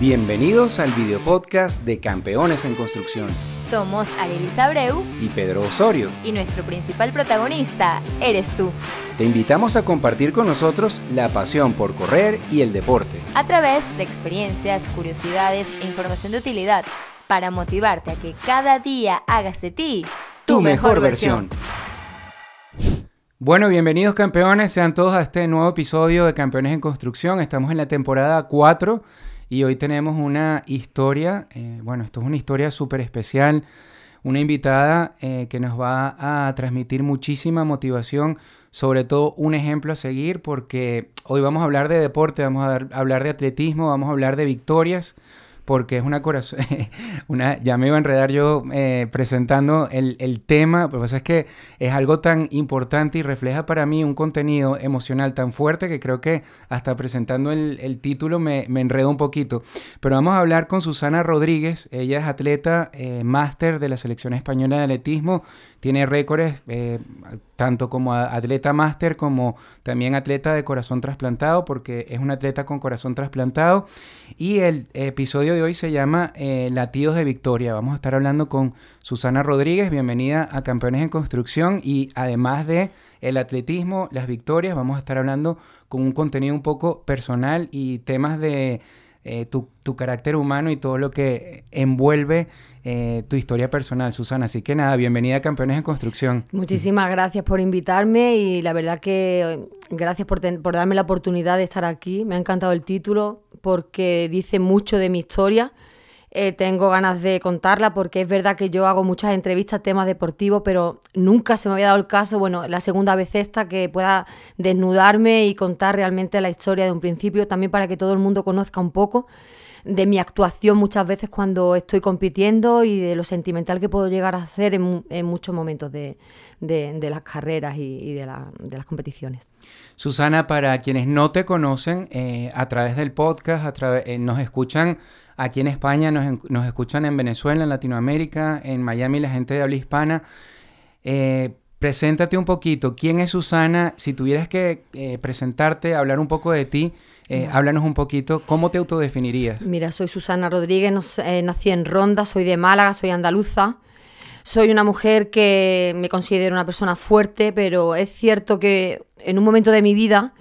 Bienvenidos al podcast de Campeones en Construcción. Somos Arelis Abreu y Pedro Osorio. Y nuestro principal protagonista eres tú. Te invitamos a compartir con nosotros la pasión por correr y el deporte. A través de experiencias, curiosidades e información de utilidad para motivarte a que cada día hagas de ti tu, mejor, versión. versión. Bueno, bienvenidos campeones, sean todos a este nuevo episodio de Campeones en Construcción. Estamos en la temporada 4 y hoy tenemos una historia, eh, bueno, esto es una historia súper especial, una invitada eh, que nos va a transmitir muchísima motivación, sobre todo un ejemplo a seguir, porque hoy vamos a hablar de deporte, vamos a hablar de atletismo, vamos a hablar de victorias, porque es una corazón, una, ya me iba a enredar yo eh, presentando el, tema, pero pasa es que es algo tan importante y refleja para mí un contenido emocional tan fuerte que creo que hasta presentando el, título me, me, enredo un poquito. Pero vamos a hablar con Susana Rodríguez, ella es atleta, eh, máster de la selección española de atletismo, tiene récords eh, tanto como atleta máster como también atleta de corazón trasplantado porque es un atleta con corazón trasplantado y el episodio de hoy se llama eh, Latidos de Victoria. Vamos a estar hablando con Susana Rodríguez, bienvenida a Campeones en Construcción y además de el atletismo, las victorias, vamos a estar hablando con un contenido un poco personal y temas de eh, tu, carácter humano y todo lo que envuelve eh, tu historia personal, Susana. Así que nada, bienvenida a Campeones en Construcción. Muchísimas gracias por invitarme y la verdad que eh, gracias por, por darme la oportunidad de estar aquí. Me ha encantado el título porque dice mucho de mi historia eh, tengo ganas de contarla porque es verdad que yo hago muchas entrevistas, temas deportivos, pero nunca se me había dado el caso, bueno, la segunda vez esta, que pueda desnudarme y contar realmente la historia de un principio, también para que todo el mundo conozca un poco de mi actuación muchas veces cuando estoy compitiendo y de lo sentimental que puedo llegar a hacer en, muchos momentos de, de, las carreras y, de, las competiciones. Susana, para quienes no te conocen, eh, a través del podcast, a través, eh, nos escuchan aquí en España, nos, nos, escuchan en Venezuela, en Latinoamérica, en Miami, la gente de habla hispana. Eh, preséntate un poquito. ¿Quién es Susana? Si tuvieras que eh, presentarte, hablar un poco de ti, eh, háblanos un poquito, ¿cómo te autodefinirías? Mira, soy Susana Rodríguez, eh, nací en Ronda, soy de Málaga, soy andaluza. Soy una mujer que me considero una persona fuerte, pero es cierto que en un momento de mi vida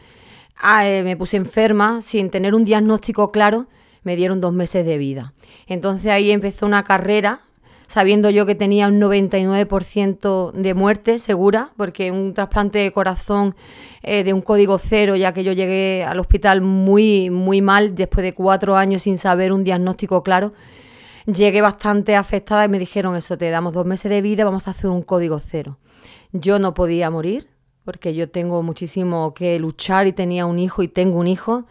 ah, eh, me puse enferma sin tener un diagnóstico claro, me dieron dos meses de vida. Entonces ahí empezó una carrera sabiendo yo que tenía un 99% de muerte segura, porque un trasplante de corazón eh, de un código cero, ya que yo llegué al hospital muy, muy mal, después de cuatro años sin saber un diagnóstico claro, llegué bastante afectada y me dijeron eso, te damos dos meses de vida, vamos a hacer un código cero. Yo no podía morir, porque yo tengo muchísimo que luchar y tenía un hijo y tengo un hijo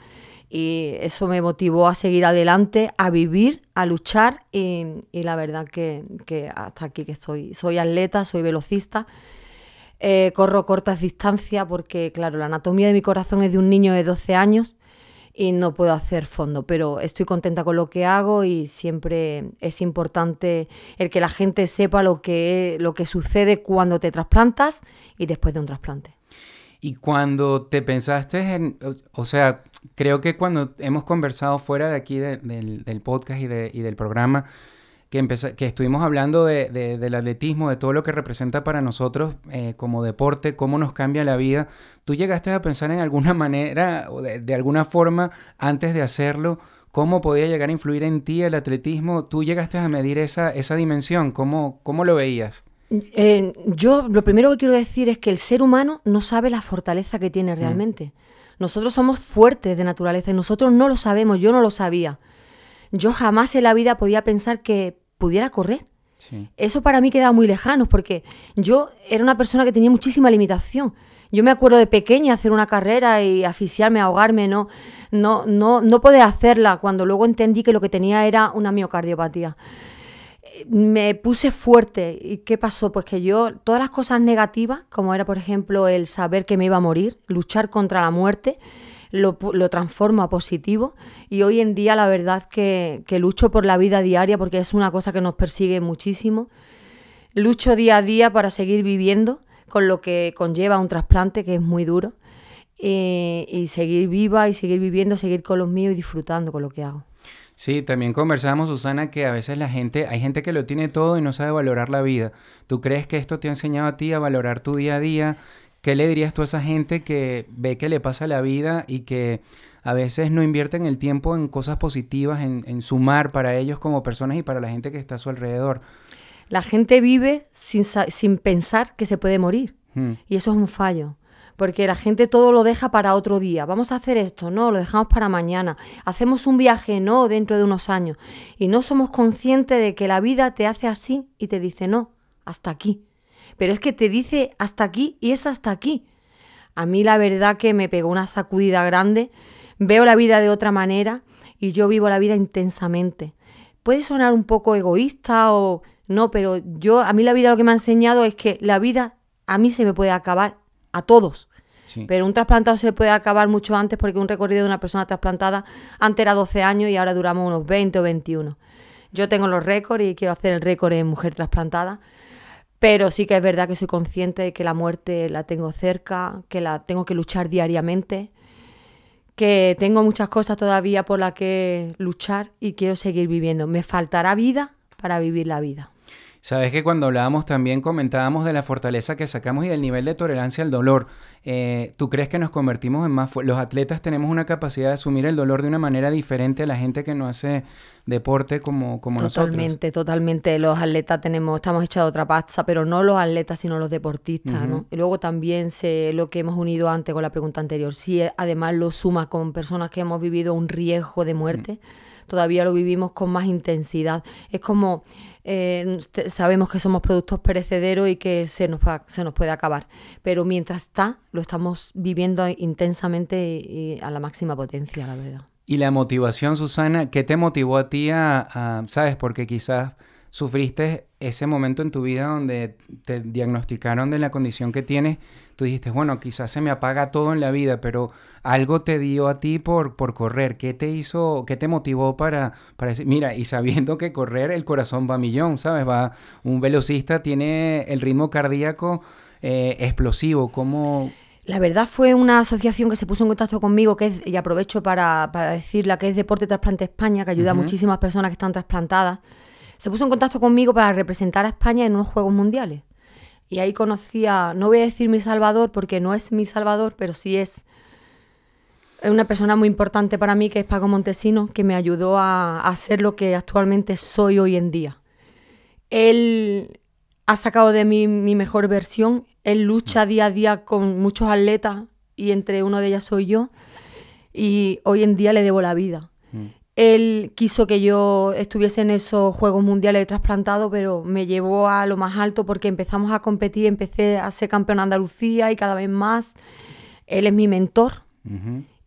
y eso me motivó a seguir adelante, a vivir, a luchar y, la verdad que, hasta aquí que estoy. Soy atleta, soy velocista, eh, corro cortas distancias porque claro, la anatomía de mi corazón es de un niño de 12 años y no puedo hacer fondo, pero estoy contenta con lo que hago y siempre es importante el que la gente sepa lo que, lo que sucede cuando te trasplantas y después de un trasplante. Y cuando te pensaste en, o sea, creo que cuando hemos conversado fuera de aquí del, podcast y, del programa, que, que estuvimos hablando del atletismo, de todo lo que representa para nosotros eh, como deporte, cómo nos cambia la vida, ¿tú llegaste a pensar en alguna manera o de alguna forma antes de hacerlo? ¿Cómo podía llegar a influir en ti el atletismo? ¿Tú llegaste a medir esa, esa dimensión? ¿Cómo, ¿Cómo, lo veías? yo lo primero que quiero decir es que el ser humano no sabe la fortaleza que tiene mm. realmente. Nosotros somos fuertes de naturaleza y nosotros no lo sabemos, yo no lo sabía. Yo jamás en la vida podía pensar que pudiera correr. Eso para mí queda muy lejano porque yo era una persona que tenía muchísima limitación. Yo me acuerdo de pequeña hacer una carrera y asfixiarme, ahogarme, no, no, no, no poder hacerla cuando luego entendí que lo que tenía era una miocardiopatía me puse fuerte. ¿Y qué pasó? Pues que yo, todas las cosas negativas, como era por ejemplo el saber que me iba a morir, luchar contra la muerte, lo, transformo a positivo. Y hoy en día la verdad que, que lucho por la vida diaria porque es una cosa que nos persigue muchísimo. Lucho día a día para seguir viviendo, con lo que conlleva un trasplante que es muy duro. Eh, y seguir viva y seguir viviendo, seguir con los míos y disfrutando con lo que hago. Sí, también conversamos, Susana, que a veces la gente, hay gente que lo tiene todo y no sabe valorar la vida. ¿Tú crees que esto te ha enseñado a ti a valorar tu día a día? ¿Qué le dirías tú a esa gente que ve que le pasa la vida y que a veces no invierten el tiempo en cosas positivas, en, sumar para ellos como personas y para la gente que está a su alrededor? La gente vive sin, sin pensar que se puede morir. Hmm. Y eso es un fallo porque la gente todo lo deja para otro día. Vamos a hacer esto, no, lo dejamos para mañana. Hacemos un viaje, no, dentro de unos años. Y no somos conscientes de que la vida te hace así y te dice, no, hasta aquí. Pero es que te dice hasta aquí y es hasta aquí. A mí la verdad que me pegó una sacudida grande. Veo la vida de otra manera y yo vivo la vida intensamente. Puede sonar un poco egoísta o no, pero yo a mí la vida lo que me ha enseñado es que la vida a mí se me puede acabar a todos. Pero un trasplantado se puede acabar mucho antes porque un recorrido de una persona trasplantada antes era 12 años y ahora duramos unos 20 o 21. Yo tengo los récords y quiero hacer el récord en mujer trasplantada, pero sí que es verdad que soy consciente de que la muerte la tengo cerca, que la tengo que luchar diariamente, que tengo muchas cosas todavía por las que luchar y quiero seguir viviendo. Me faltará vida para vivir la vida. Sabes que cuando hablábamos también comentábamos de la fortaleza que sacamos y del nivel de tolerancia al dolor. Eh, ¿Tú crees que nos convertimos en más los atletas tenemos una capacidad de asumir el dolor de una manera diferente a la gente que no hace deporte como, como nosotros? Totalmente, totalmente. Los atletas tenemos, estamos hechos otra pasta, pero no los atletas, sino los deportistas, ¿no? Y luego también sé lo que hemos unido antes con la pregunta anterior. Si eh, además lo suma con personas que hemos vivido un riesgo de muerte, mm. todavía lo vivimos con más intensidad. Es como eh, sabemos que somos productos perecederos y que se nos, se nos puede acabar. Pero mientras está, lo estamos viviendo intensamente y, a la máxima potencia, la verdad. Y la motivación, Susana, ¿qué te motivó a ti a, por qué porque quizás sufriste ese momento en tu vida donde te diagnosticaron de la condición que tienes, tú dijiste, bueno, quizás se me apaga todo en la vida, pero algo te dio a ti por, por correr. ¿Qué te hizo, qué te motivó para, decir, mira, y sabiendo que correr el corazón va a millón, ¿sabes? Va, un velocista tiene el ritmo cardíaco eh, explosivo, ¿cómo, la verdad fue una asociación que se puso en contacto conmigo, que y aprovecho para, para decirla, que es Deporte Trasplante España, que ayuda a muchísimas personas que están trasplantadas se puso en contacto conmigo para representar a España en unos Juegos Mundiales. Y ahí conocía, no voy a decir mi Salvador porque no es mi Salvador, pero sí es una persona muy importante para mí que es Paco Montesino, que me ayudó a, ser lo que actualmente soy hoy en día. Él ha sacado de mí mi mejor versión, él lucha día a día con muchos atletas y entre uno de ellas soy yo y hoy en día le debo la vida. Él quiso que yo estuviese en esos Juegos Mundiales de trasplantado, pero me llevó a lo más alto porque empezamos a competir, empecé a ser campeón de Andalucía y cada vez más. Él es mi mentor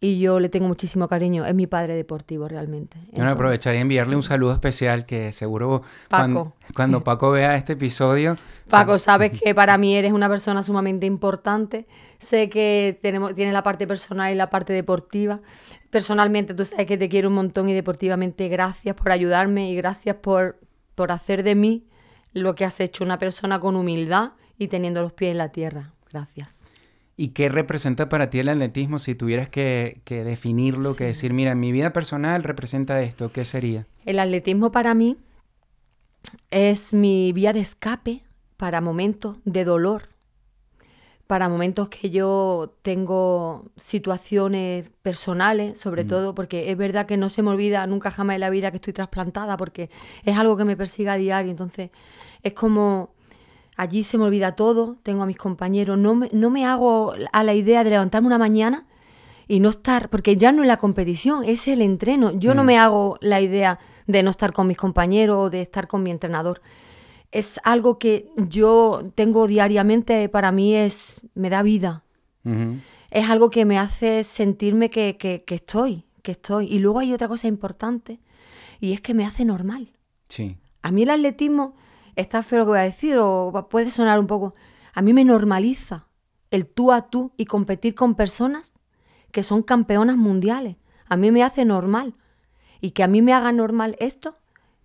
y yo le tengo muchísimo cariño. Es mi padre deportivo realmente. Yo bueno, aprovecharía enviarle un saludo especial que seguro Cuando, Paco vea este episodio. Paco, sabes que para mí eres una persona sumamente importante. Sé que tenemos, tienes la parte personal y la parte deportiva. Personalmente, tú sabes que te quiero un montón y deportivamente gracias por ayudarme y gracias por, por hacer de mí lo que has hecho, una persona con humildad y teniendo los pies en la tierra. Gracias. ¿Y qué representa para ti el atletismo si tuvieras que, definirlo, que decir, mira, mi vida personal representa esto? ¿Qué sería? El atletismo para mí es mi vía de escape para momentos de dolor, para momentos que yo tengo situaciones personales, sobre mm. todo, porque es verdad que no se me olvida nunca jamás en la vida que estoy trasplantada, porque es algo que me persigue a diario, entonces es como Allí se me olvida todo, tengo a mis compañeros, no me, no me hago a la idea de levantarme una mañana y no estar, porque ya no es la competición, es el entreno. Yo no mm. me hago la idea de no estar con mis compañeros o de estar con mi entrenador. Es algo que yo tengo diariamente, para mí es, me da vida. Es algo que me hace sentirme que, estoy, que estoy. Y luego hay otra cosa importante, y es que me hace normal. Sí. A mí el atletismo está feo lo que voy a decir o puede sonar un poco. A mí me normaliza el tú a tú y competir con personas que son campeonas mundiales. A mí me hace normal. Y que a mí me haga normal esto,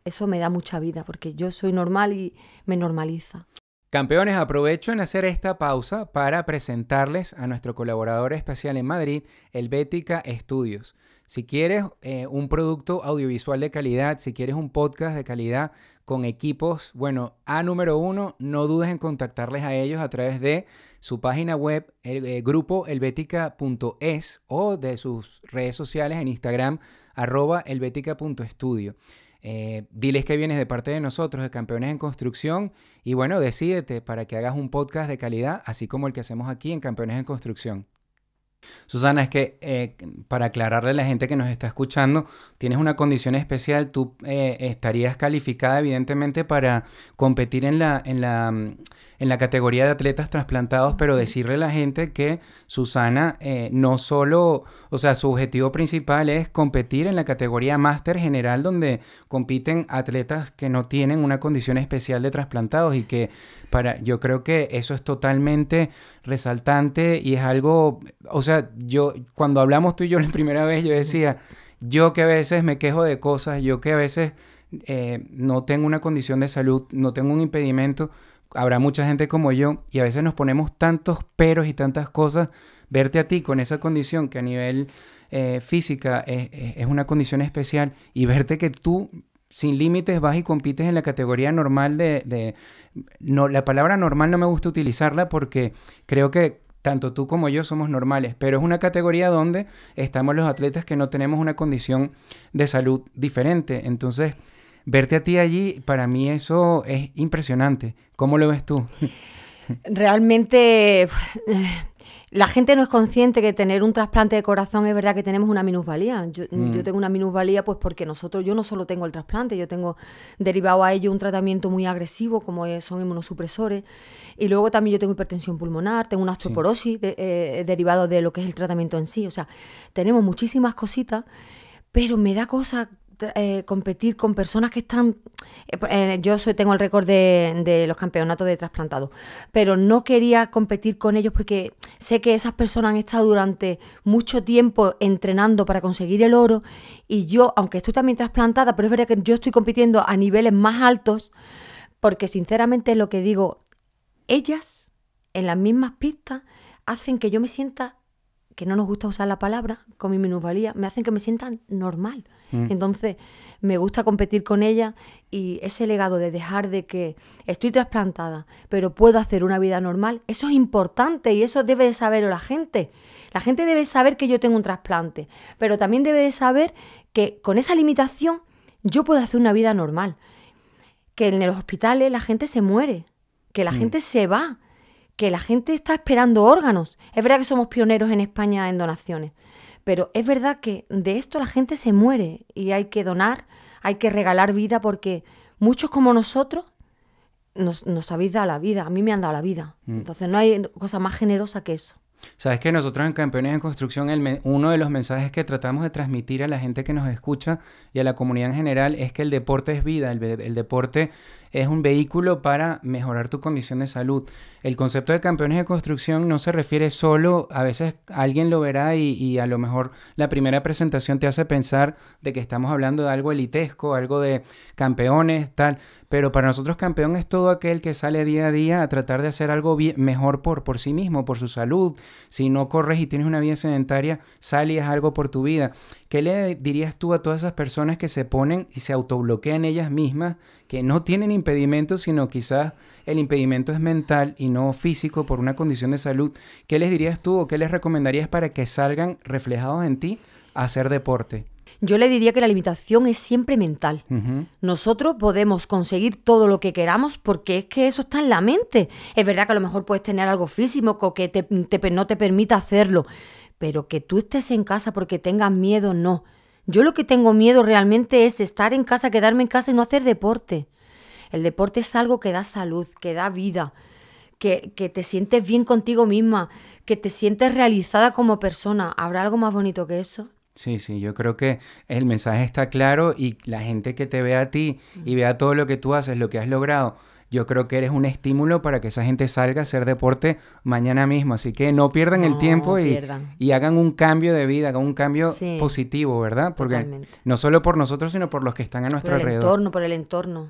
eso me da mucha vida, porque yo soy normal y me normaliza. Campeones, aprovecho en hacer esta pausa para presentarles a nuestro colaborador especial en Madrid, el Bética Studios. Si quieres eh, un producto audiovisual de calidad, si quieres un podcast de calidad, con equipos, bueno, a número uno, no dudes en contactarles a ellos a través de su página web, el, eh, grupo o de sus redes sociales en Instagram, arroba eh, diles que vienes de parte de nosotros, de Campeones en Construcción, y bueno, decídete para que hagas un podcast de calidad, así como el que hacemos aquí en Campeones en Construcción. Susana, es que eh, para aclararle a la gente que nos está escuchando, tienes una condición especial, tú eh, estarías calificada evidentemente para competir en la, en la en la categoría de atletas trasplantados, pero decirle a la gente que Susana eh, no solo, o sea, su objetivo principal es competir en la categoría máster general donde compiten atletas que no tienen una condición especial de trasplantados y que para, yo creo que eso es totalmente resaltante y es algo, o sea, yo, cuando hablamos tú y yo la primera vez, yo decía, yo que a veces me quejo de cosas, yo que a veces eh, no tengo una condición de salud, no tengo un impedimento, habrá mucha gente como yo y a veces nos ponemos tantos peros y tantas cosas. Verte a ti con esa condición que a nivel eh, física es, una condición especial y verte que tú sin límites vas y compites en la categoría normal de... de no, la palabra normal no me gusta utilizarla porque creo que tanto tú como yo somos normales, pero es una categoría donde estamos los atletas que no tenemos una condición de salud diferente. Entonces, verte a ti allí, para mí eso es impresionante. ¿Cómo lo ves tú? Realmente la gente no es consciente que tener un trasplante de corazón es verdad que tenemos una minusvalía. Yo, mm, mm. tengo una minusvalía pues porque nosotros, yo no solo tengo el trasplante, yo tengo derivado a ello un tratamiento muy agresivo como son inmunosupresores y luego también yo tengo hipertensión pulmonar, tengo una osteoporosis de, eh, de lo que es el tratamiento en sí. O sea, tenemos muchísimas cositas pero me da cosa eh, competir con personas que están... Eh, pues, eh, yo soy, tengo el récord de, los campeonatos de trasplantado pero no quería competir con ellos porque sé que esas personas han estado durante mucho tiempo entrenando para conseguir el oro y yo, aunque estoy también trasplantada, pero es verdad que yo estoy compitiendo a niveles más altos porque sinceramente lo que digo, ellas en las mismas pistas hacen que yo me sienta que no nos gusta usar la palabra, con mi minusvalía, me hacen que me sientan normal. Mm. Entonces, me gusta competir con ella y ese legado de dejar de que estoy trasplantada, pero puedo hacer una vida normal, eso es importante y eso debe de saber la gente. La gente debe saber que yo tengo un trasplante, pero también debe de saber que con esa limitación yo puedo hacer una vida normal. Que en los hospitales la gente se muere, que la mm. gente se va, que la gente está esperando órganos. Es verdad que somos pioneros en España en donaciones, pero es verdad que de esto la gente se muere y hay que donar, hay que regalar vida porque muchos como nosotros nos, nos habéis dado la vida, a mí me han dado la vida. Mm. Entonces no hay cosa más generosa que eso. Sabes que nosotros en Campeones en Construcción, uno de los mensajes que tratamos de transmitir a la gente que nos escucha y a la comunidad en general es que el deporte es vida, el, el deporte es un vehículo para mejorar tu condición de salud. El concepto de campeones de construcción no se refiere solo, a veces alguien lo verá y, a lo mejor la primera presentación te hace pensar de que estamos hablando de algo elitesco, algo de campeones, tal, pero para nosotros campeón es todo aquel que sale día a día a tratar de hacer algo mejor por, por sí mismo, por su salud. Si no corres y tienes una vida sedentaria, sale y algo por tu vida. ¿Qué le dirías tú a todas esas personas que se ponen y se autobloquean ellas mismas, que no tienen impedimento, sino quizás el impedimento es mental y no físico por una condición de salud, ¿qué les dirías tú o qué les recomendarías para que salgan reflejados en ti a hacer deporte? Yo le diría que la limitación es siempre mental. Nosotros podemos conseguir todo lo que queramos porque es que eso está en la mente. Es verdad que a lo mejor puedes tener algo físico que no te permita hacerlo, pero que tú estés en casa porque tengas miedo, no. Yo lo que tengo miedo realmente es estar en casa, quedarme en casa y no hacer deporte. El deporte es algo que da salud, que da vida, que, te sientes bien contigo misma, que te sientes realizada como persona. ¿Habrá algo más bonito que eso? Sí, sí, yo creo que el mensaje está claro y la gente que te ve a ti y vea todo lo que tú haces, lo que has logrado, yo creo que eres un estímulo para que esa gente salga a hacer deporte mañana mismo. Así que no pierdan el tiempo y, hagan un cambio de vida, hagan un cambio positivo, ¿verdad? Porque no solo por nosotros, sino por los que están a nuestro por el alrededor. Entorno, por el entorno.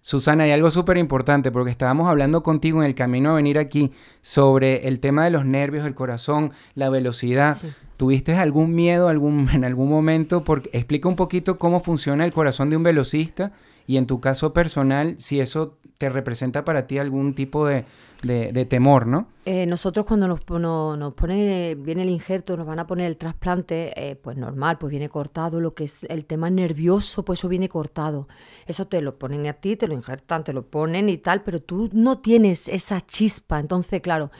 Susana, hay algo súper importante porque estábamos hablando contigo en el camino a venir aquí sobre el tema de los nervios, el corazón, la velocidad. ¿Tuviste algún miedo algún, en algún momento? Porque, explica un poquito cómo funciona el corazón de un velocista y en tu caso personal, si eso te representa para ti algún tipo de, de, temor, ¿no? Eh, nosotros cuando nos, nos ponen, eh, viene el injerto, nos van a poner el trasplante, eh, pues normal, pues viene cortado, lo que es el tema nervioso, pues eso viene cortado. Eso te lo ponen a ti, te lo injertan, te lo ponen y tal, pero tú no tienes esa chispa. Entonces, claro,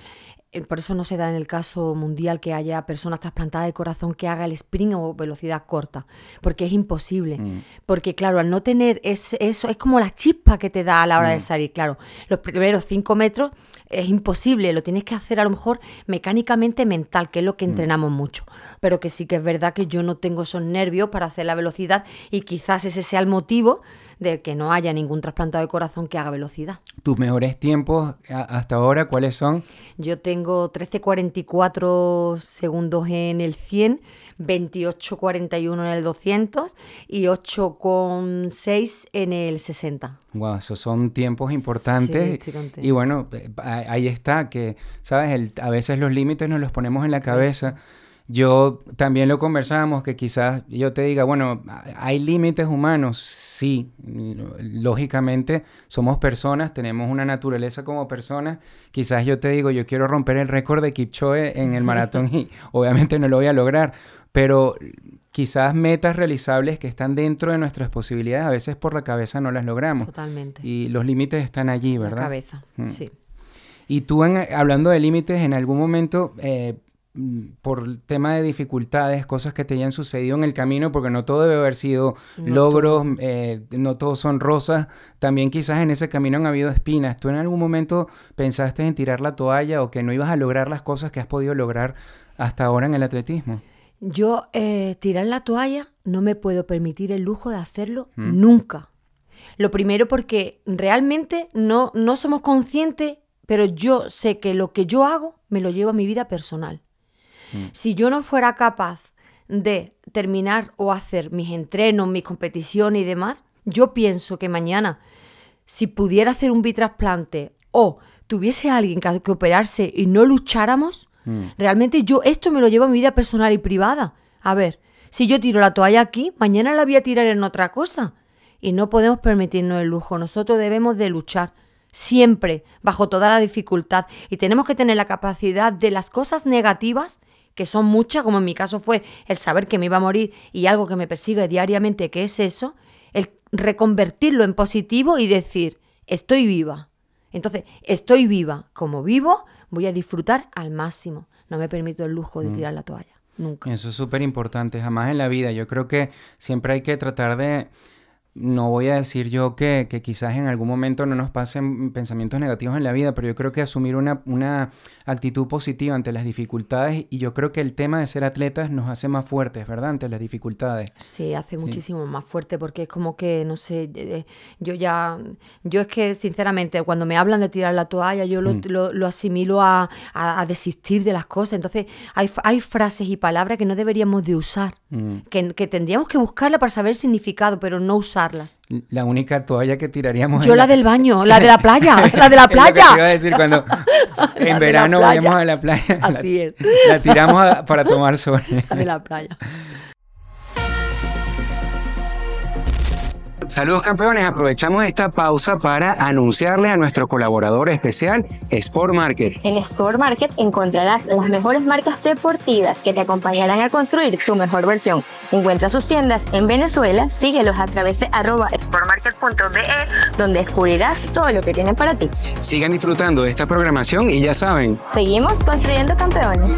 eh, por eso no se da en el caso mundial que haya personas trasplantadas de corazón que haga el sprint o velocidad corta, porque es imposible. Mm. Porque claro, al no tener eso, es como la chispa que te da a la hora de mm. salir. Claro, los primeros cinco metros es imposible, lo tienes que hacer a lo mejor mecánicamente mental, que es lo que mm. entrenamos mucho. Pero que sí que es verdad que yo no tengo esos nervios para hacer la velocidad y quizás ese sea el motivo de que no haya ningún trasplantado de corazón que haga velocidad. ¿Tus mejores tiempos hasta ahora cuáles son? Yo tengo 13.44 segundos en el 100, 28.41 en el 200 y 8.6 en el 60. Wow, esos son tiempos importantes. y bueno, eh, ahí está, que, ¿sabes? a veces los límites nos los ponemos en la cabeza. Yo también lo conversábamos, que quizás yo te diga, bueno, hay límites humanos, sí, lógicamente somos personas, tenemos una naturaleza como personas, quizás yo te digo, yo quiero romper el récord de Kipchoe en el maratón y obviamente no lo voy a lograr, pero quizás metas realizables que están dentro de nuestras posibilidades, a veces por la cabeza no las logramos. Totalmente. Y los límites están allí, ¿verdad? La cabeza, mm. sí. Y tú, hablando de límites, en algún momento... Eh, Mm, por tema de dificultades, cosas que te hayan sucedido en el camino, porque no todo debe haber sido logros, eh, no todos son rosas, también quizás en ese camino han habido espinas. ¿Tú en algún momento pensaste en tirar la toalla o que no ibas a lograr las cosas que has podido lograr hasta ahora en el atletismo? Yo eh, tirar la toalla no me puedo permitir el lujo de hacerlo mm. nunca. Lo primero porque realmente no, no somos conscientes, pero yo sé que lo que yo hago me lo llevo a mi vida personal. Mm. Si yo no fuera capaz de terminar o hacer mis entrenos, mis competiciones y demás, yo pienso que mañana, si pudiera hacer un bitrasplante o tuviese alguien que, operarse y no lucháramos, mm. realmente yo esto me lo llevo a mi vida personal y privada. A ver, si yo tiro la toalla aquí, mañana la voy a tirar en otra cosa. Y no podemos permitirnos el lujo. Nosotros debemos de luchar siempre, bajo toda la dificultad. Y tenemos que tener la capacidad de las cosas negativas que son muchas, como en mi caso fue el saber que me iba a morir y algo que me persigue diariamente, que es eso, el reconvertirlo en positivo y decir, estoy viva. Entonces, estoy viva. Como vivo, voy a disfrutar al máximo. No me permito el lujo de mm. tirar la toalla. Nunca. Eso es súper importante. Jamás en la vida. Yo creo que siempre hay que tratar de no voy a decir yo que, quizás en algún momento no nos pasen pensamientos negativos en la vida, pero yo creo que asumir una, actitud positiva ante las dificultades y yo creo que el tema de ser atletas nos hace más fuertes, ¿verdad? Ante las dificultades. Sí, hace muchísimo más fuerte porque es como que, no sé, eh, eh, yo ya, yo es que sinceramente cuando me hablan de tirar la toalla, yo lo, mm. asimilo a, desistir de las cosas. Entonces hay, hay, frases y palabras que no deberíamos de usar, mm. que, que tendríamos que buscarla para saber significado, pero no usar la única toalla que tiraríamos. Yo la, del baño, la de la playa, la de la playa. iba a decir cuando en verano vayamos a la playa. Así la, es. La tiramos para tomar sol. La de la playa. Saludos campeones, aprovechamos esta pausa para anunciarle a nuestro colaborador especial, Sport Market. En Sport Market encontrarás las mejores marcas deportivas que te acompañarán a construir tu mejor versión. Encuentra sus tiendas en Venezuela, síguelos a través de arroba sportmarket.be, donde descubrirás todo lo que tienen para ti. Sigan disfrutando de esta programación y ya saben. Seguimos construyendo campeones.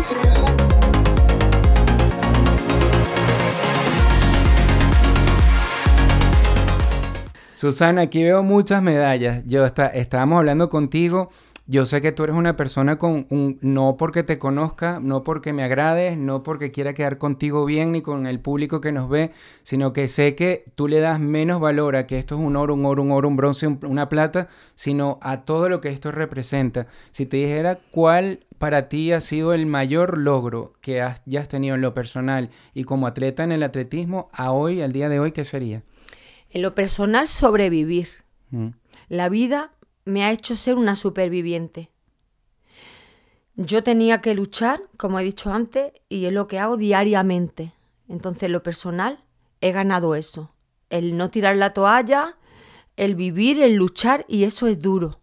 Susana, aquí veo muchas medallas. Yo está, estábamos hablando contigo. Yo sé que tú eres una persona con un no porque te conozca, no porque me agrades, no porque quiera quedar contigo bien ni con el público que nos ve, sino que sé que tú le das menos valor a que esto es un oro, un oro, un oro, un bronce, una plata, sino a todo lo que esto representa. Si te dijera cuál para ti ha sido el mayor logro que has, ya has tenido en lo personal y como atleta en el atletismo a hoy, al día de hoy, ¿qué sería? en lo personal, sobrevivir. Mm. La vida me ha hecho ser una superviviente. Yo tenía que luchar, como he dicho antes, y es lo que hago diariamente. Entonces, en lo personal, he ganado eso. El no tirar la toalla, el vivir, el luchar, y eso es duro.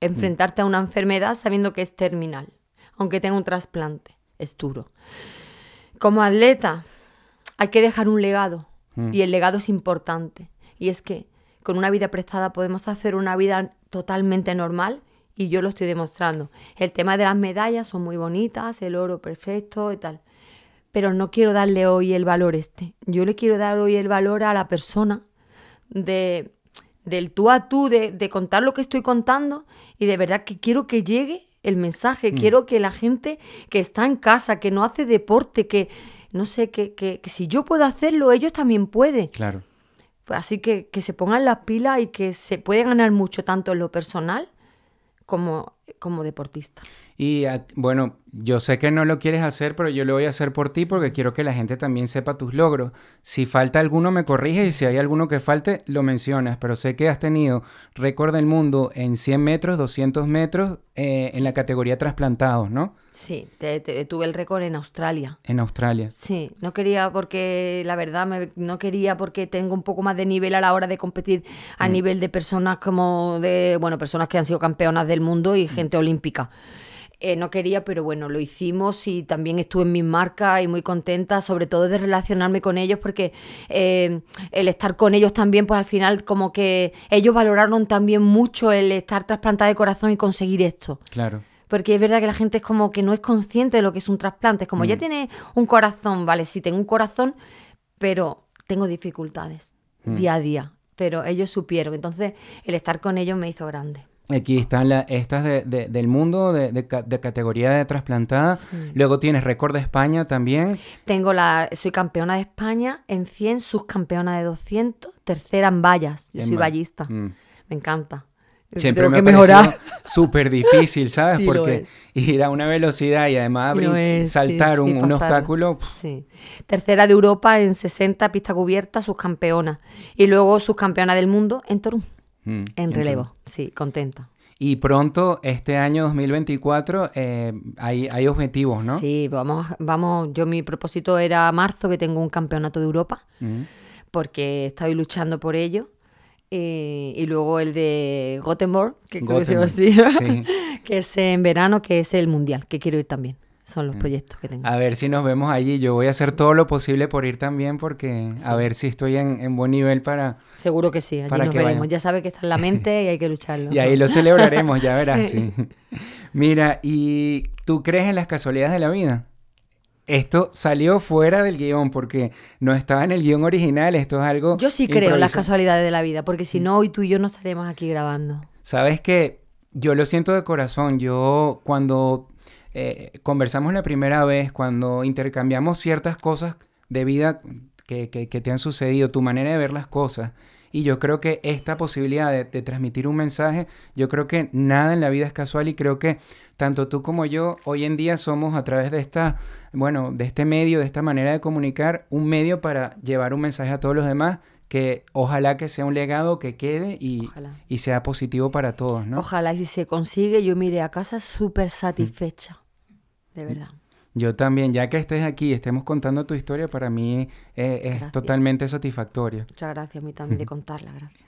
Enfrentarte a una enfermedad sabiendo que es terminal, aunque tenga un trasplante, es duro. Como atleta, hay que dejar un legado, mm. y el legado es importante. Y es que con una vida prestada podemos hacer una vida totalmente normal y yo lo estoy demostrando. El tema de las medallas son muy bonitas, el oro perfecto y tal. Pero no quiero darle hoy el valor este. Yo le quiero dar hoy el valor a la persona de, del tú a tú, de, contar lo que estoy contando y de verdad que quiero que llegue el mensaje. Mm. Quiero que la gente que está en casa, que no hace deporte, que no sé, qué, que, que si yo puedo hacerlo, ellos también pueden. Claro. Pues así que que se pongan las pilas y que se puede ganar mucho tanto en lo personal como, como deportista. Y ah, bueno, yo sé que no lo quieres hacer, pero yo lo voy a hacer por ti porque quiero que la gente también sepa tus logros. Si falta alguno, me corriges y si hay alguno que falte, lo mencionas. Pero sé que has tenido récord del mundo en 100 metros, 200 metros eh, en la categoría trasplantados, ¿no? Sí, tuve el récord en Australia. En Australia. Sí, no quería porque, la verdad, no quería porque tengo un poco más de nivel a la hora de competir a mm. nivel de personas como de, bueno, personas que han sido campeonas del mundo y mm. gente olímpica. Eh, no quería, pero bueno, lo hicimos y también estuve en mi marca y muy contenta, sobre todo de relacionarme con ellos, porque eh, el estar con ellos también, pues al final como que ellos valoraron también mucho el estar trasplantada de corazón y conseguir esto. Claro porque es verdad que la gente es como que no es consciente de lo que es un trasplante. Es como ya mm. tiene un corazón, vale, sí tengo un corazón, pero tengo dificultades mm. día a día. Pero ellos supieron, entonces el estar con ellos me hizo grande. Aquí están estas del mundo de, categoría de trasplantada. Luego tienes récord de España también. Tengo la, soy campeona de España en 100, subcampeona de 200, tercera en vallas. Yo soy vallista. Mm. Me encanta. Siempre me ha Súper difícil, ¿sabes? Porque ir a una velocidad y además saltar un, obstáculo. Tercera de Europa en 60 pista cubierta, subcampeona. Y luego subcampeona del mundo en Torun Mm, en relevo, sí, contenta. Y pronto, este año 2024, eh, hay, objetivos, ¿no? Sí, vamos, vamos, yo mi propósito era marzo, que tengo un campeonato de Europa, mm. porque estoy luchando por ello. Eh, y luego el de Gothenburg, que, que es en verano, que es el mundial, que quiero ir también son los mm. proyectos que tengo. A ver si nos vemos allí. Yo voy a hacer todo lo posible por ir también porque a ver si estoy en, buen nivel para... Seguro que sí, allí para nos que veremos. Ya sabe que está en la mente y hay que lucharlo. y ahí lo celebraremos, ya verás. sí. Mira, ¿y tú crees en las casualidades de la vida? Esto salió fuera del guión porque no estaba en el guión original, esto es algo... Yo sí creo en las casualidades de la vida porque si no, hoy tú y yo no estaremos aquí grabando. Sabes que yo lo siento de corazón, yo cuando eh, conversamos la primera vez, cuando intercambiamos ciertas cosas de vida que, te han sucedido, tu manera de ver las cosas. Y yo creo que esta posibilidad de, transmitir un mensaje, yo creo que nada en la vida es casual y creo que tanto tú como yo hoy en día somos a través de esta, bueno, de este medio, de esta manera de comunicar, un medio para llevar un mensaje a todos los demás que ojalá que sea un legado que quede y, sea positivo para todos, ¿no? Ojalá y si se consigue yo me a casa súper satisfecha de verdad. Yo también, ya que estés aquí, estemos contando tu historia, para mí eh, es totalmente satisfactorio. Muchas gracias a mí también de contarla, gracias.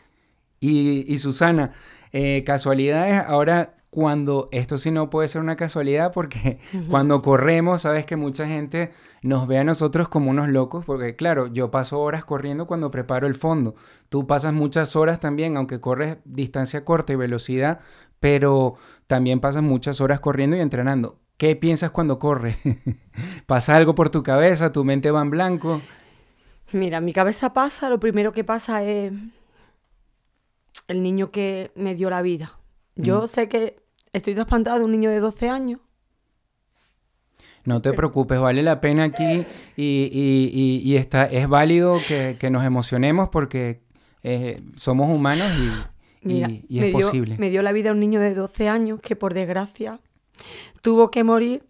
Y, Susana, eh, casualidades, ahora cuando esto sí no puede ser una casualidad porque cuando corremos, sabes que mucha gente nos ve a nosotros como unos locos, porque claro, yo paso horas corriendo cuando preparo el fondo, tú pasas muchas horas también, aunque corres distancia corta y velocidad, pero también pasas muchas horas corriendo y entrenando. ¿Qué piensas cuando corres? ¿Pasa algo por tu cabeza? ¿Tu mente va en blanco? Mira, mi cabeza pasa, lo primero que pasa es el niño que me dio la vida. Yo mm. sé que estoy trasplantada de un niño de 12 años. No te eh. preocupes, vale la pena aquí y, está, es válido que, nos emocionemos porque eh, somos humanos y, es posible. Me dio la vida un niño de 12 años que por desgracia Tuvo que morir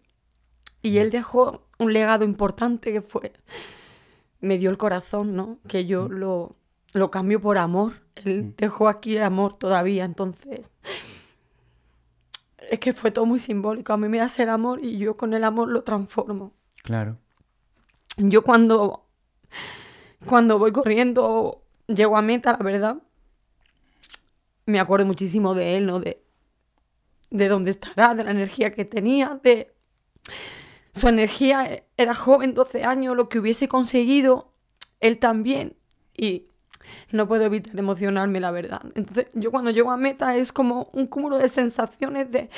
y él dejó un legado importante que fue, me dio el corazón, ¿no? Que yo lo, lo cambio por amor. Él dejó aquí el amor todavía, entonces es que fue todo muy simbólico. A mí me hace el amor y yo con el amor lo transformo. Claro. Yo cuando, cuando voy corriendo, llego a meta, la verdad, me acuerdo muchísimo de él, ¿no? De, de dónde estará, de la energía que tenía, de su energía. Eh, era joven, 12 años, lo que hubiese conseguido, él también. Y no puedo evitar emocionarme, la verdad. Entonces, yo cuando llego a meta es como un cúmulo de sensaciones de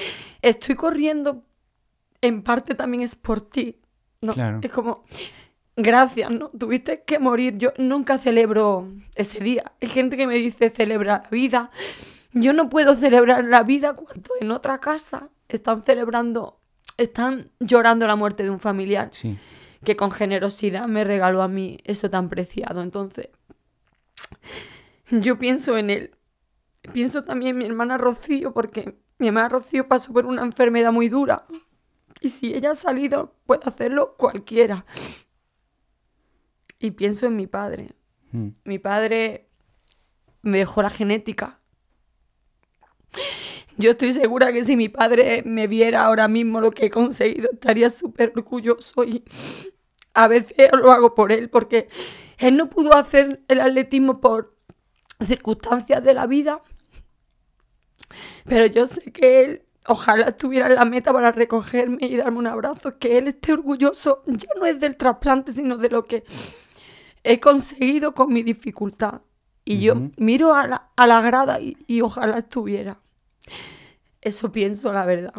estoy corriendo, en parte también es por ti. ¿no? Es como, gracias, ¿no? Tuviste que morir. Yo nunca celebro ese día. Hay gente que me dice celebra la vida, yo no puedo celebrar la vida cuando en otra casa están celebrando, están llorando la muerte de un familiar que con generosidad me regaló a mí eso tan preciado. Entonces, yo pienso en él. Pienso también en mi hermana Rocío, porque mi hermana Rocío pasó por una enfermedad muy dura. Y si ella ha salido, puedo hacerlo cualquiera. Y pienso en mi padre. Mm. Mi padre me dejó la genética yo estoy segura que si mi padre me viera ahora mismo lo que he conseguido, estaría súper orgulloso y a veces lo hago por él, porque él no pudo hacer el atletismo por circunstancias de la vida, pero yo sé que él ojalá estuviera en la meta para recogerme y darme un abrazo, que él esté orgulloso, ya no es del trasplante, sino de lo que he conseguido con mi dificultad. Y yo miro a la, grada y, ojalá estuviera. Eso pienso, la verdad.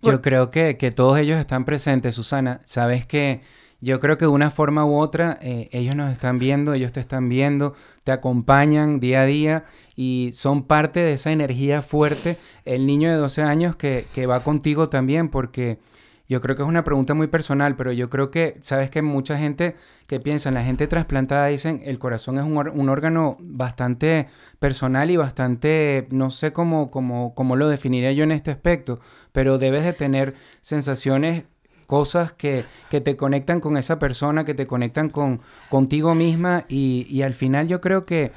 Yo creo que, todos ellos están presentes, Susana. Sabes que yo creo que de una forma u otra eh, ellos nos están viendo, ellos te están viendo, te acompañan día a día y son parte de esa energía fuerte. El niño de 12 años que, que va contigo también porque yo creo que es una pregunta muy personal, pero yo creo que, sabes que mucha gente que piensa la gente trasplantada dicen el corazón es un, órgano bastante personal y bastante, no sé cómo, cómo lo definiría yo en este aspecto, pero debes de tener sensaciones cosas que, te conectan con esa persona, que te conectan con contigo misma y, al final yo creo que,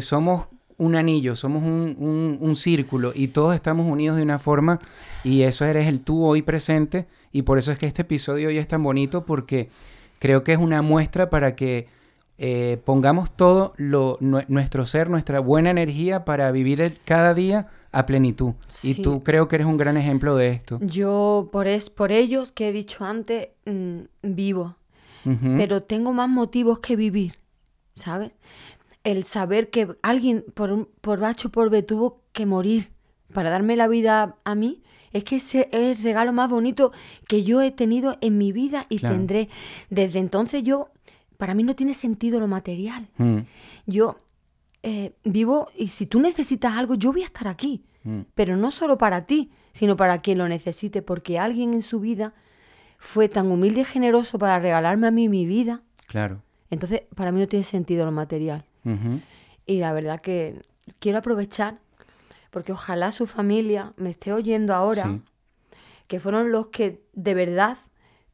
somos un anillo, somos un, un, círculo y todos estamos unidos de una forma y eso eres el tú hoy presente y por eso es que este episodio hoy es tan bonito porque creo que es una muestra para que eh, pongamos todo lo, nuestro ser, nuestra buena energía para vivir cada día a plenitud. Y tú creo que eres un gran ejemplo de esto. Yo, por, es, por ellos que he dicho antes, mm, vivo. Pero tengo más motivos que vivir, ¿sabes? El saber que alguien, por, por bacho, por B, tuvo que morir para darme la vida a mí, es que ese es el regalo más bonito que yo he tenido en mi vida y tendré. Desde entonces yo, para mí no tiene sentido lo material. Mm. Yo eh, vivo y si tú necesitas algo, yo voy a estar aquí. Mm. Pero no solo para ti, sino para quien lo necesite, porque alguien en su vida fue tan humilde y generoso para regalarme a mí mi vida. Claro. Entonces, para mí no tiene sentido lo material. Y la verdad que quiero aprovechar porque ojalá su familia me esté oyendo ahora, que fueron los que de verdad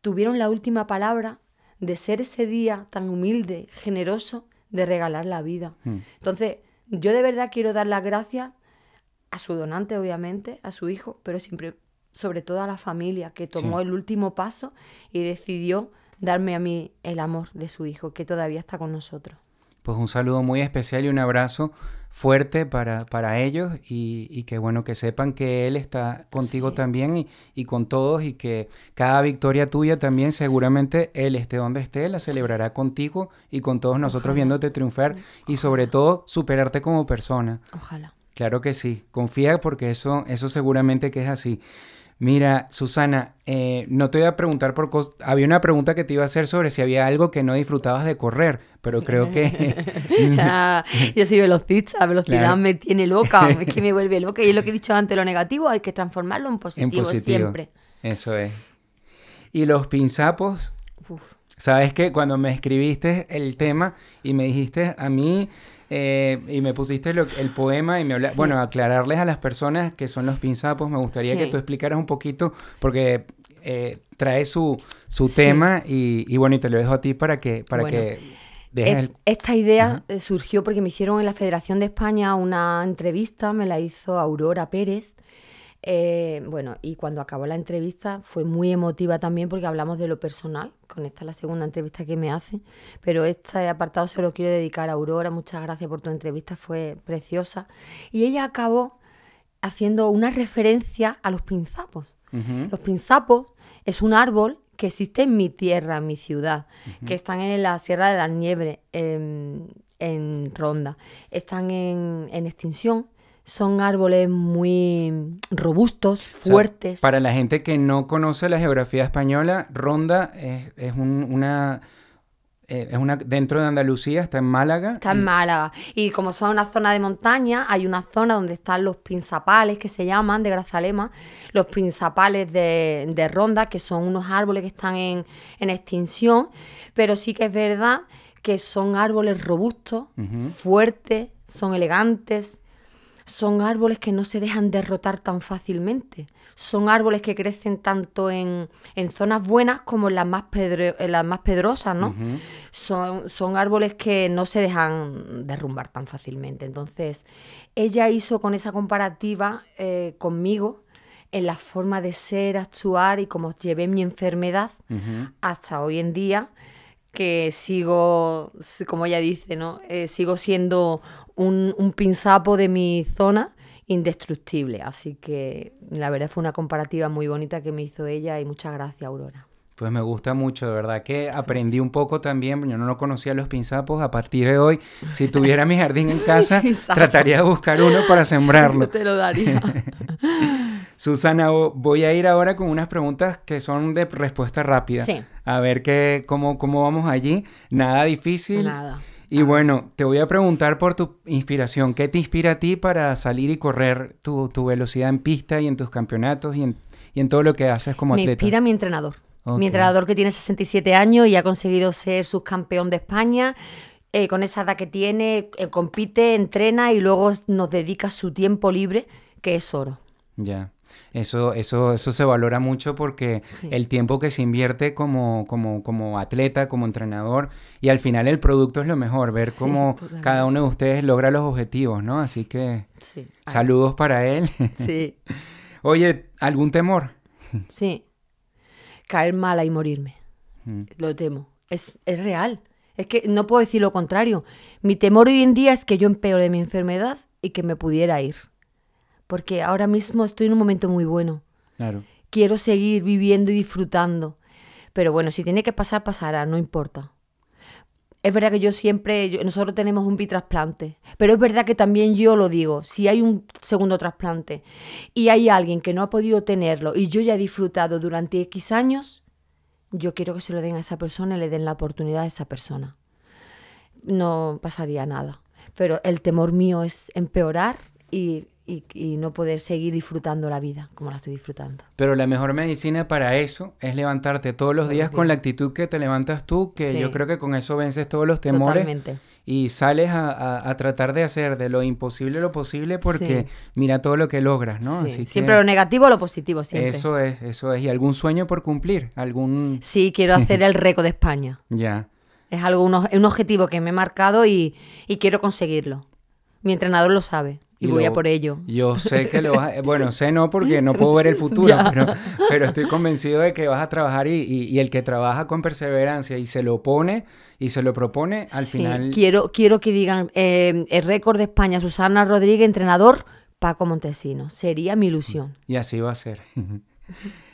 tuvieron la última palabra de ser ese día tan humilde, generoso, de regalar la vida. Mm. Entonces, yo de verdad quiero dar las gracias a su donante, obviamente, a su hijo, pero siempre, sobre todo a la familia que tomó el último paso y decidió darme a mí el amor de su hijo, que todavía está con nosotros. Pues un saludo muy especial y un abrazo fuerte para, para ellos y, que bueno, que sepan que Él está contigo también y, con todos y que cada victoria tuya también seguramente Él esté donde esté, la celebrará contigo y con todos nosotros viéndote triunfar y sobre todo superarte como persona. Ojalá. Claro que sí, confía porque eso, eso seguramente que es así. Mira, Susana, eh, no te voy a preguntar por cosas. Había una pregunta que te iba a hacer sobre si había algo que no disfrutabas de correr, pero creo que. Ah, yo soy velocista, velocidad me tiene loca, es que me vuelve loca. Y es lo que he dicho antes, lo negativo hay que transformarlo en positivo, siempre. Eso es. ¿Y los pinzapos? Uf. Sabes que cuando me escribiste el tema y me dijiste a mí eh, y me pusiste el poema y me hablaste. Bueno, aclararles a las personas que son los pinzapos, me gustaría que tú explicaras un poquito, porque eh, trae su, su tema y, bueno, y te lo dejo a ti para que, para que Esta idea eh, surgió porque me hicieron en la Federación de España una entrevista, me la hizo Aurora Pérez, eh, bueno, y cuando acabó la entrevista fue muy emotiva también porque hablamos de lo personal. Con esta es la segunda entrevista que me hace, pero este apartado se lo quiero dedicar a Aurora. Muchas gracias por tu entrevista, fue preciosa. Y ella acabó haciendo una referencia a los pinzapos. Los pinzapos es un árbol que existe en mi tierra, en mi ciudad, que están en la Sierra de las Nieves, em, en, Ronda. Están en extinción son árboles muy robustos, fuertes. para la gente que no conoce la geografía española, Ronda es, una... Eh, es una, dentro de Andalucía, está en Málaga. Está en Málaga. Y como son una zona de montaña, hay una zona donde están los principales que se llaman de Grazalema, los principales de, Ronda, que son unos árboles que están en, en extinción, pero sí que es verdad que son árboles robustos, fuertes, son elegantes, son árboles que no se dejan derrotar tan fácilmente. Son árboles que crecen tanto en, en zonas buenas como en las más, las más pedrosas, ¿no? son, son árboles que no se dejan derrumbar tan fácilmente. Entonces, ella hizo con esa comparativa eh, conmigo en la forma de ser, actuar y cómo llevé mi enfermedad hasta hoy en día que sigo, como ella dice, ¿no? Eh, sigo siendo un, pinzapo de mi zona indestructible. Así que la verdad fue una comparativa muy bonita que me hizo ella y muchas gracias, Aurora. Pues me gusta mucho, de verdad que aprendí un poco también, yo no lo conocía los pinzapos, a partir de hoy, si tuviera mi jardín en casa, trataría de buscar uno para sembrarlo. Te lo daría. Susana, voy a ir ahora con unas preguntas que son de respuesta rápida. A ver qué, cómo, cómo vamos allí. Nada difícil. Nada. Y bueno, te voy a preguntar por tu inspiración. ¿Qué te inspira a ti para salir y correr tu, velocidad en pista y en tus campeonatos y en, todo lo que haces como atleta? Me inspira mi entrenador. Mi entrenador que tiene 67 años y ha conseguido ser subcampeón de España. Eh, con esa edad que tiene, eh, compite, entrena y luego nos dedica su tiempo libre, que es oro. Ya. Eso, eso, eso se valora mucho porque el tiempo que se invierte como, como, atleta, como entrenador, y al final el producto es lo mejor, ver cómo pues, cada uno de ustedes logra los objetivos, ¿no? Así que saludos para él. Sí. Oye, ¿algún temor? Sí. Caer mala y morirme. Mm. Lo temo. Es, es real. Es que no puedo decir lo contrario. Mi temor hoy en día es que yo empeore mi enfermedad y que me pudiera ir porque ahora mismo estoy en un momento muy bueno. Claro. Quiero seguir viviendo y disfrutando. Pero bueno, si tiene que pasar, pasará, no importa. Es verdad que yo siempre, nosotros tenemos un bitrasplante, pero es verdad que también yo lo digo, si hay un segundo trasplante y hay alguien que no ha podido tenerlo y yo ya he disfrutado durante X años, yo quiero que se lo den a esa persona y le den la oportunidad a esa persona. No pasaría nada. Pero el temor mío es empeorar y y, no poder seguir disfrutando la vida como la estoy disfrutando. Pero la mejor medicina para eso es levantarte todos los días con la actitud que te levantas tú, que yo creo que con eso vences todos los temores. Y sales a, a, tratar de hacer de lo imposible lo posible porque mira todo lo que logras, ¿no? siempre lo negativo, lo positivo, siempre. Eso es, eso es. ¿Y algún sueño por cumplir? ¿Algún...? Sí, quiero hacer el récord de España. ya. Es algo, un, un, objetivo que me he marcado y, y quiero conseguirlo. Mi entrenador lo sabe. Y, voy a por ello. Yo sé que lo vas a, eh, bueno, sé no porque no puedo ver el futuro, pero, estoy convencido de que vas a trabajar y, el que trabaja con perseverancia y se lo pone y se lo propone, al final... Quiero, quiero que digan, em, el récord de España, Susana Rodríguez, entrenador, Paco Montesino. Sería mi ilusión. Y así va a ser.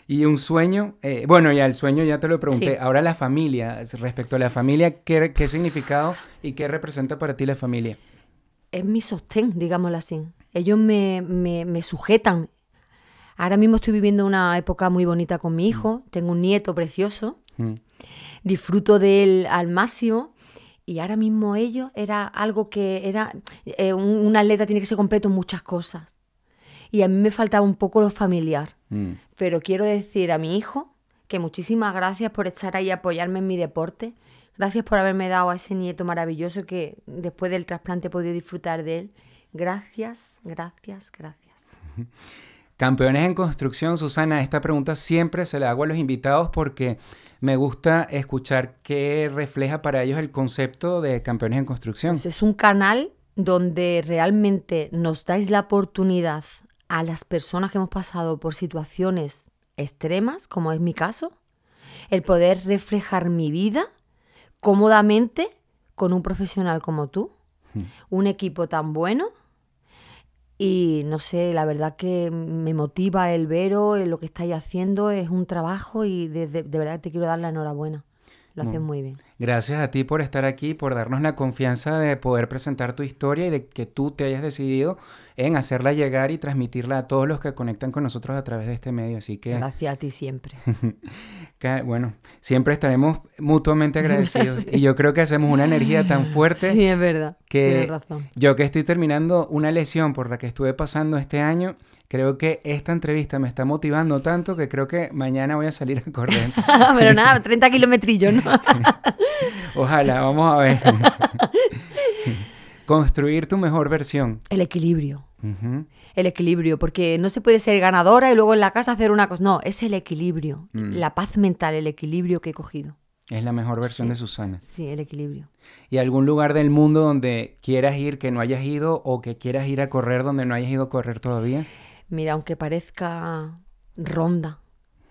Y un sueño, eh, bueno, ya el sueño ya te lo pregunté. Ahora la familia, respecto a la familia, ¿qué, ¿qué significado y qué representa para ti la familia? es mi sostén, digámoslo así. Ellos me, me, me sujetan. Ahora mismo estoy viviendo una época muy bonita con mi hijo, mm. tengo un nieto precioso, mm. disfruto de él al máximo y ahora mismo ellos era algo que era, eh, un, atleta tiene que ser completo en muchas cosas. Y a mí me faltaba un poco lo familiar. Mm. Pero quiero decir a mi hijo que muchísimas gracias por estar ahí y apoyarme en mi deporte Gracias por haberme dado a ese nieto maravilloso que después del trasplante he podido disfrutar de él. Gracias, gracias, gracias. Campeones en construcción, Susana, esta pregunta siempre se la hago a los invitados porque me gusta escuchar qué refleja para ellos el concepto de campeones en construcción. Pues es un canal donde realmente nos dais la oportunidad a las personas que hemos pasado por situaciones extremas, como es mi caso, el poder reflejar mi vida cómodamente con un profesional como tú, hmm. un equipo tan bueno. Y no sé, la verdad que me motiva el vero, eh, lo que estáis haciendo, es un trabajo y de, de verdad te quiero dar la enhorabuena lo haces mm. muy bien. Gracias a ti por estar aquí, por darnos la confianza de poder presentar tu historia y de que tú te hayas decidido en hacerla llegar y transmitirla a todos los que conectan con nosotros a través de este medio. Así que... Gracias a ti siempre. bueno, siempre estaremos mutuamente agradecidos. Y yo creo que hacemos una energía tan fuerte. sí, es verdad. Que Tienes razón. yo que estoy terminando una lesión por la que estuve pasando este año, Creo que esta entrevista me está motivando tanto que creo que mañana voy a salir a correr. Pero nada, 30 kilometrillos, ¿no? Ojalá, vamos a ver. Construir tu mejor versión. El equilibrio. El equilibrio, porque no se puede ser ganadora y luego en la casa hacer una cosa. No, es el equilibrio, mm. la paz mental, el equilibrio que he cogido. Es la mejor versión de Susana. Sí, el equilibrio. ¿Y algún lugar del mundo donde quieras ir que no hayas ido o que quieras ir a correr donde no hayas ido a correr todavía? mira, aunque parezca ronda,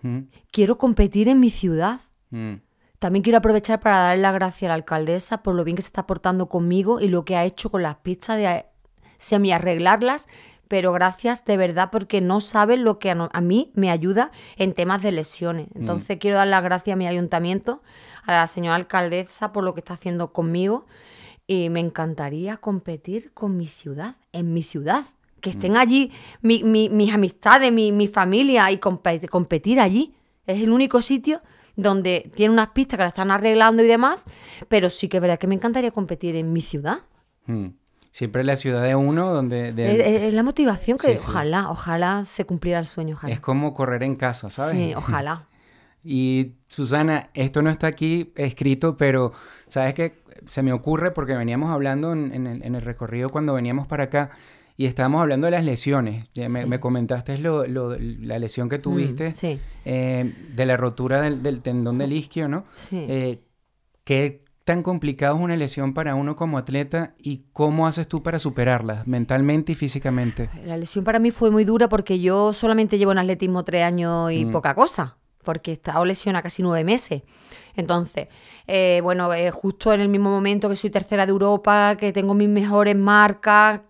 mm. quiero competir en mi ciudad. Mm. También quiero aprovechar para darle la gracia a la alcaldesa por lo bien que se está portando conmigo y lo que ha hecho con las pistas de semi arreglarlas, pero gracias de verdad porque no saben lo que a, mí me ayuda en temas de lesiones. Mm. Entonces quiero dar las gracias a mi ayuntamiento, a la señora alcaldesa por lo que está haciendo conmigo y me encantaría competir con mi ciudad, en mi ciudad que estén mm. allí mis amistades, mi, familia y competir allí. Es el único sitio donde tiene unas pistas que la están arreglando y demás, pero sí que es verdad que me encantaría competir en mi ciudad. Mm. Siempre la ciudad de uno donde... Es, la motivación que ojalá, ojalá se cumpliera el sueño. Es como correr en casa, ¿sabes? Sí, ojalá. y Susana, esto no está aquí escrito, pero sabes que se me ocurre porque veníamos hablando en, el, en el recorrido cuando veníamos para acá y estábamos hablando de las lesiones. Me, comentaste lo, la lesión que mm, tuviste eh, de la rotura del, tendón del isquio, ¿no? Eh, ¿Qué tan complicado es una lesión para uno como atleta y cómo haces tú para superarla mentalmente y físicamente? La lesión para mí fue muy dura porque yo solamente llevo en atletismo tres años y mm. poca cosa porque he estado lesionada casi nueve meses. Entonces, eh, bueno, justo en el mismo momento que soy tercera de Europa, que tengo mis mejores marcas,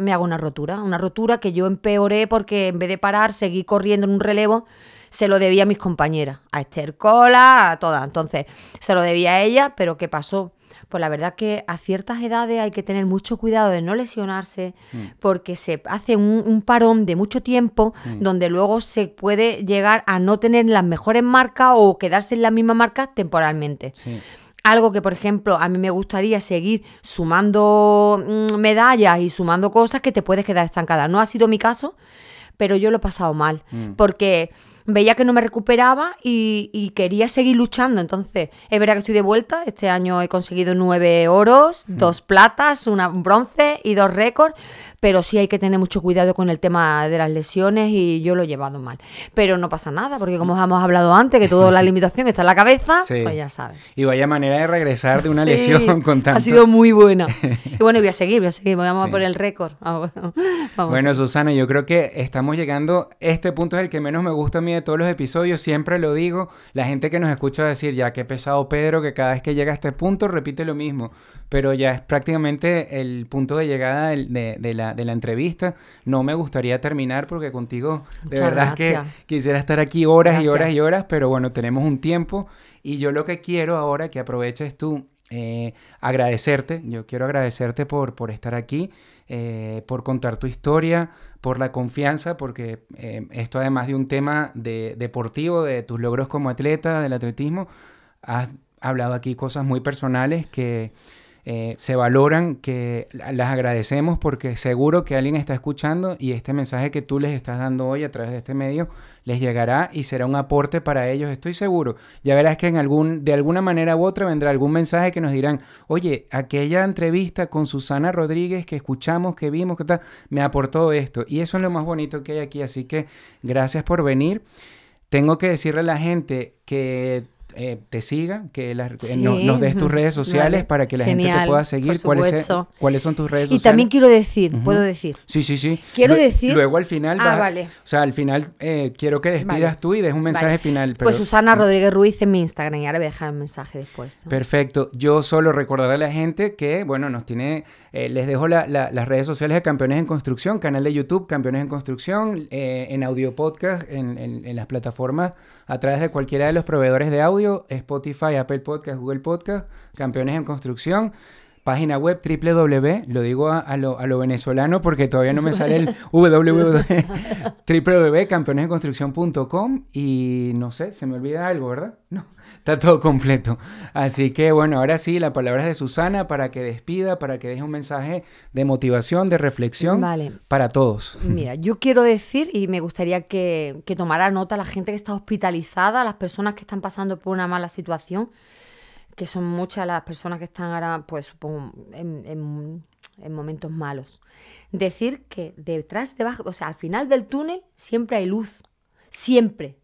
me hago una rotura, una rotura que yo empeoré porque en vez de parar, seguí corriendo en un relevo, se lo debía a mis compañeras, a Esther Cola, a todas. Entonces, se lo debía a ella, pero ¿qué pasó? Pues la verdad que a ciertas edades hay que tener mucho cuidado de no lesionarse, mm. porque se hace un, parón de mucho tiempo mm. donde luego se puede llegar a no tener las mejores marcas o quedarse en la misma marca temporalmente. Sí algo que, por ejemplo, a mí me gustaría seguir sumando mm, medallas y sumando cosas que te puedes quedar estancada. No ha sido mi caso, pero yo lo he pasado mal, mm. porque veía que no me recuperaba y, quería seguir luchando. Entonces, es verdad que estoy de vuelta. Este año he conseguido nueve oros, mm. dos platas, una, bronce y dos récords, pero sí hay que tener mucho cuidado con el tema de las lesiones y yo lo he llevado mal. Pero no pasa nada, porque como mm. hemos hablado antes, que toda la limitación está en la cabeza, pues ya sabes. Y vaya manera de regresar de una lesión con tanto. Ha sido muy buena. Y bueno, voy a seguir, voy a seguir, vamos a poner el récord. bueno, Susana, yo creo que estamos llegando, este punto es el que menos me gusta a mí de todos los episodios, siempre lo digo, la gente que nos escucha decir, ya que pesado Pedro, que cada vez que llega a este punto repite lo mismo, pero ya es prácticamente el punto de llegada de la de la entrevista. No me gustaría terminar porque contigo de verdad que quisiera estar aquí horas y horas y horas, pero bueno, tenemos un tiempo y yo lo que quiero ahora que aproveches tú eh, agradecerte, yo quiero agradecerte por, por estar aquí, eh, por contar tu historia, por la confianza, porque eh, esto además de un tema de, deportivo, de tus logros como atleta, del atletismo, has hablado aquí cosas muy personales que eh, se valoran, que las agradecemos porque seguro que alguien está escuchando y este mensaje que tú les estás dando hoy a través de este medio les llegará y será un aporte para ellos, estoy seguro. Ya verás que en algún, de alguna manera u otra vendrá algún mensaje que nos dirán, oye, aquella entrevista con Susana Rodríguez que escuchamos, que vimos, que tal, me aportó esto. Y eso es lo más bonito que hay aquí, así que gracias por venir. Tengo que decirle a la gente que eh, te siga, que eh, nos des tus redes sociales para que la gente te pueda seguir. ¿Cuáles, ¿Cuáles son tus redes sociales? Y también quiero decir, puedo decir. Sí, sí, sí. Quiero decir. Luego al final. Ah, vale. O sea, al final eh, quiero que despidas tú y des un mensaje final. pues Susana mm. Rodríguez Ruiz en mi Instagram y ahora voy a dejar el mensaje después. Perfecto. Yo solo recordaré a la gente que, bueno, nos tiene. les dejo las redes sociales de Campeones en Construcción, canal de YouTube Campeones en Construcción, en audio podcast, en las plataformas, a través de cualquiera de los proveedores de audio Spotify, Apple Podcast, Google Podcast, Campeones en Construcción. Página web www, lo digo a, lo, venezolano porque todavía no me sale el www, www.campeonesdeconstrucción.com y no sé, se me olvida algo, ¿verdad? No, está todo completo. Así que bueno, ahora sí, la palabra de Susana para que despida, para que deje un mensaje de motivación, de reflexión para todos. Mira, yo quiero decir y me gustaría que, que tomara nota la gente que está hospitalizada, las personas que están pasando por una mala situación que son muchas las personas que están ahora, pues supongo, en, momentos malos. Decir que detrás, debajo, o sea, al final del túnel siempre hay luz, siempre.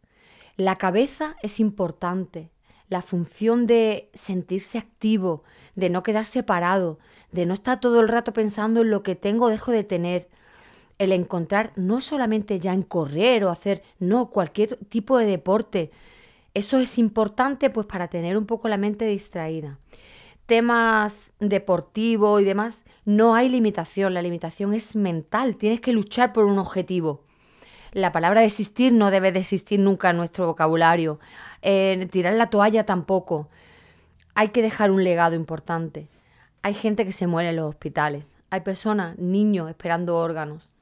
La cabeza es importante, la función de sentirse activo, de no quedarse parado, de no estar todo el rato pensando en lo que tengo o dejo de tener. El encontrar no solamente ya en correr o hacer, no, cualquier tipo de deporte, eso es importante pues para tener un poco la mente distraída. Temas deportivos y demás, no hay limitación, la limitación es mental, tienes que luchar por un objetivo. La palabra desistir no debe desistir nunca en nuestro vocabulario, tirar la toalla tampoco. Hay que dejar un legado importante. Hay gente que se muere en los hospitales, hay personas, niños esperando órganos.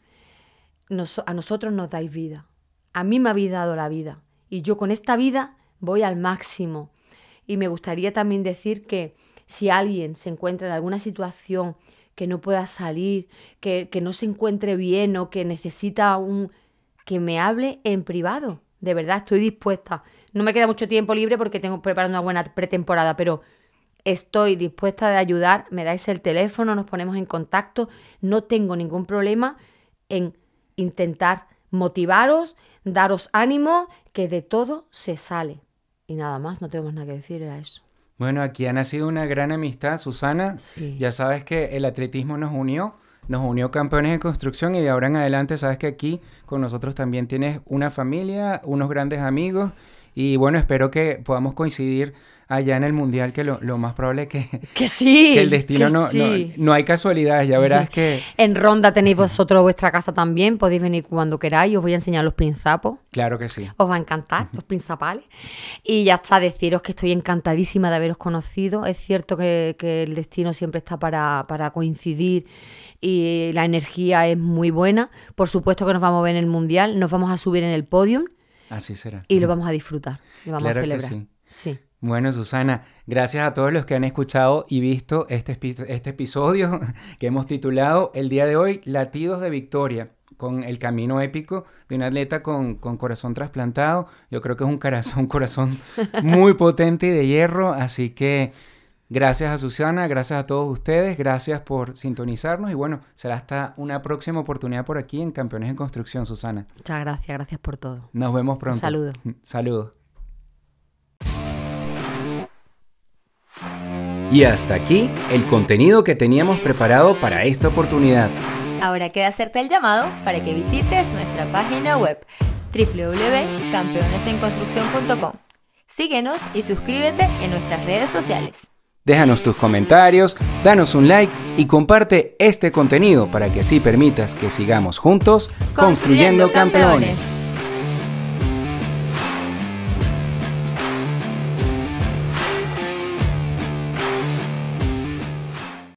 a nosotros nos dais vida. A mí me habéis dado la vida. Y yo con esta vida voy al máximo. Y me gustaría también decir que si alguien se encuentra en alguna situación que no pueda salir, que, que no se encuentre bien o que necesita un... que me hable en privado. De verdad, estoy dispuesta. No me queda mucho tiempo libre porque tengo preparando una buena pretemporada, pero estoy dispuesta de ayudar. Me dais el teléfono, nos ponemos en contacto. No tengo ningún problema en intentar motivaros, daros ánimo, que de todo se sale y nada más, no tenemos nada que decir, a eso. Bueno, aquí ha nacido una gran amistad, Susana. Ya sabes que el atletismo nos unió, nos unió campeones de construcción y de ahora en adelante sabes que aquí con nosotros también tienes una familia, unos grandes amigos y bueno, espero que podamos coincidir allá en el mundial que lo, más probable es que, que el destino no, no, hay casualidades ya verás que en ronda tenéis vosotros vuestra casa también podéis venir cuando queráis os voy a enseñar los pinzapos claro que sí os va a encantar los pinzapales y ya está deciros que estoy encantadísima de haberos conocido es cierto que, el destino siempre está para, coincidir y la energía es muy buena por supuesto que nos vamos a ver en el mundial nos vamos a subir en el podium así será y lo vamos a disfrutar lo vamos a celebrar sí. Bueno, Susana, gracias a todos los que han escuchado y visto este, este episodio que hemos titulado el día de hoy Latidos de Victoria con el camino épico de un atleta con, corazón trasplantado. Yo creo que es un corazón, un corazón muy potente y de hierro. Así que gracias a Susana, gracias a todos ustedes, gracias por sintonizarnos y bueno, será hasta una próxima oportunidad por aquí en Campeones en Construcción, Susana. Muchas gracias, gracias por todo. Nos vemos pronto. Saludos. Saludos. Y hasta aquí el contenido que teníamos preparado para esta oportunidad. Ahora queda hacerte el llamado para que visites nuestra página web www.campeonesenconstrucción.com. Síguenos y suscríbete en nuestras redes sociales. Déjanos tus comentarios, danos un like y comparte este contenido para que así permitas que sigamos juntos construyendo, construyendo campeones.